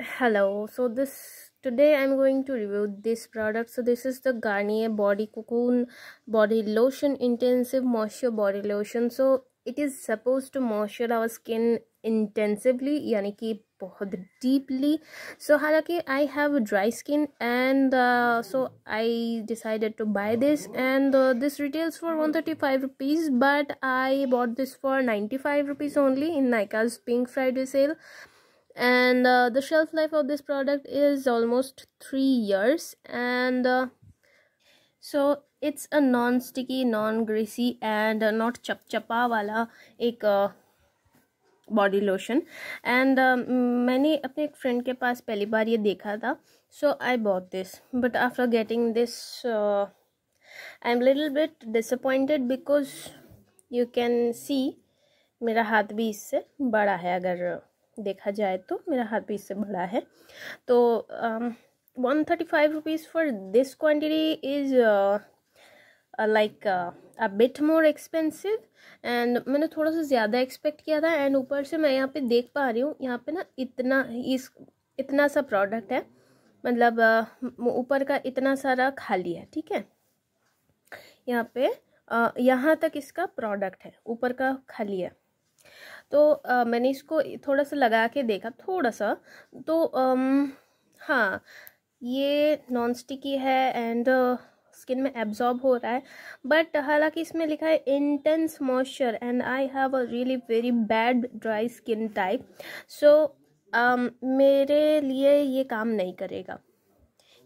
hello so this today i'm going to review this product so this is the garnier body cocoon body lotion intensive moisture body lotion so it is supposed to moisture our skin intensively yani ki deeply. So so I have dry skin, and and uh, so i decided to buy this and this retails for one thirty five rupees but I bought this for ninety five rupees only in Nykaa's and uh, the shelf life of this product is almost three years and uh, so it's a non-sticky non-greasy and uh, not chap chapa wala ek uh, body lotion and मैंने अपने एक friend के पास पहली बार ये देखा था so I bought this but after getting this I am little bit disappointed because you can see मेरा हाथ भी इससे बड़ा है अगर देखा जाए तो मेरा हाथ भी इससे बड़ा है तो one thirty five rupees for this quantity is like a bit more expensive and मैंने थोड़ा सा ज़्यादा एक्सपेक्ट किया था एंड ऊपर से मैं यहाँ पे देख पा रही हूँ यहाँ पे ना इतना इस इतना सा प्रोडक्ट है मतलब uh, ऊपर का इतना सारा खाली है ठीक है यहाँ पे uh, यहाँ तक इसका प्रोडक्ट है ऊपर का खाली है तो आ, मैंने इसको थोड़ा सा लगा के देखा थोड़ा सा तो आम, हाँ ये नॉन स्टिकी है एंड स्किन में एब्जॉर्ब हो रहा है बट हालांकि इसमें लिखा है intense moisture and I have a really very bad dry skin type so मेरे लिए ये काम नहीं करेगा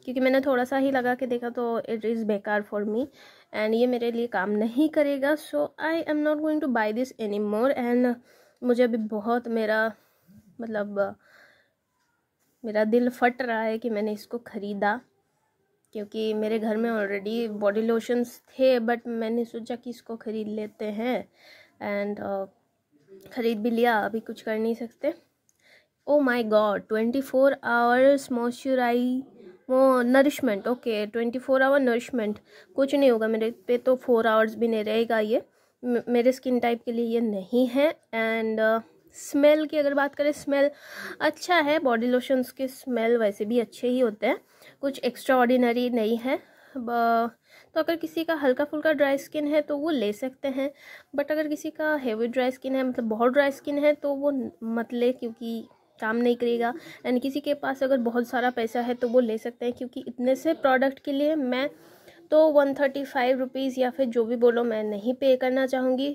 क्योंकि मैंने थोड़ा सा ही लगा के देखा तो इट इज़ बेकार फॉर मी एंड ये मेरे लिए काम नहीं करेगा so I am not going to buy this any more and मुझे अभी बहुत मेरा मतलब मेरा दिल फट रहा है कि मैंने इसको ख़रीदा क्योंकि मेरे घर में ऑलरेडी बॉडी लोशंस थे बट मैंने सोचा कि इसको ख़रीद लेते हैं एंड uh, ख़रीद भी लिया अभी कुछ कर नहीं सकते oh my god twenty four hours moisturize वो nourishment okay twenty four hour nourishment कुछ नहीं होगा मेरे पे तो फोर आवर्स भी नहीं रहेगा ये मेरे स्किन टाइप के लिए ये नहीं है एंड स्मेल uh, की अगर बात करें स्मेल अच्छा है बॉडी लोशंस के स्मेल वैसे भी अच्छे ही होते हैं कुछ एक्स्ट्रा ऑर्डिनरी नहीं है तो अगर किसी का हल्का फुल्का ड्राई स्किन है तो वो ले सकते हैं बट अगर किसी का हेवी ड्राई स्किन है मतलब बहुत ड्राई स्किन है तो वो मत ले क्योंकि काम नहीं करेगा एंड किसी के पास अगर बहुत सारा पैसा है तो वो ले सकते हैं क्योंकि इतने से प्रोडक्ट के लिए मैं तो वन थर्टी फाइव रुपीज़ या फिर जो भी बोलो मैं नहीं पे करना चाहूँगी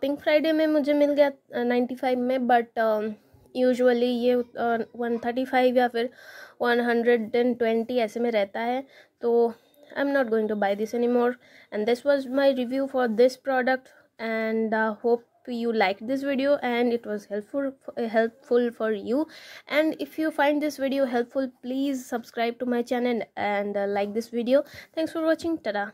पिंक फ्राइडे में मुझे मिल गया नाइन्टी फाइव में बट यूजुअली ये वन थर्टी फाइव या फिर वन हंड्रेड एंड ट्वेंटी ऐसे में रहता है तो I am not going to buy this any more and this was my review for this product and hope you liked this video and it was helpful uh, helpful for you and if you find this video helpful please subscribe to my channel and uh, like this video thanks for watching tada